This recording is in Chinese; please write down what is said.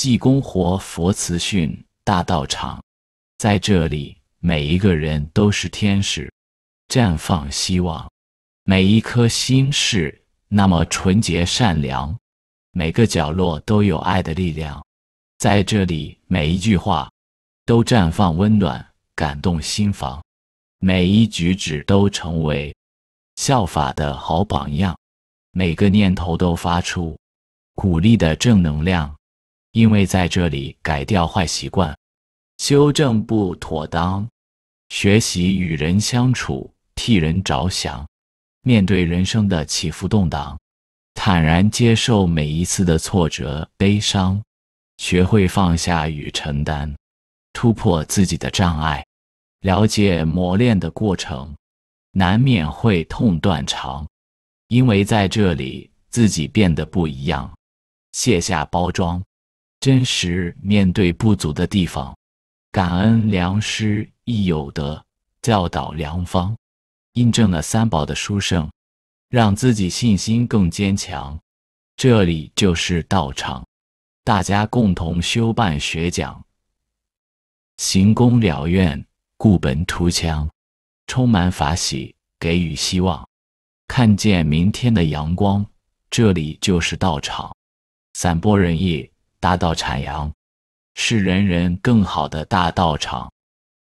济公活佛慈训大道场，在这里，每一个人都是天使，绽放希望；每一颗心是那么纯洁善良，每个角落都有爱的力量。在这里，每一句话都绽放温暖，感动心房；每一举止都成为效法的好榜样；每个念头都发出鼓励的正能量。因为在这里改掉坏习惯，修正不妥当，学习与人相处，替人着想，面对人生的起伏动荡，坦然接受每一次的挫折悲伤，学会放下与承担，突破自己的障碍，了解磨练的过程，难免会痛断肠。因为在这里自己变得不一样，卸下包装。真实面对不足的地方，感恩良师益友的教导良方，印证了三宝的殊胜，让自己信心更坚强。这里就是道场，大家共同修办学讲，行功了愿，固本图强，充满法喜，给予希望，看见明天的阳光。这里就是道场，散播仁义。大道阐扬，是人人更好的大道场。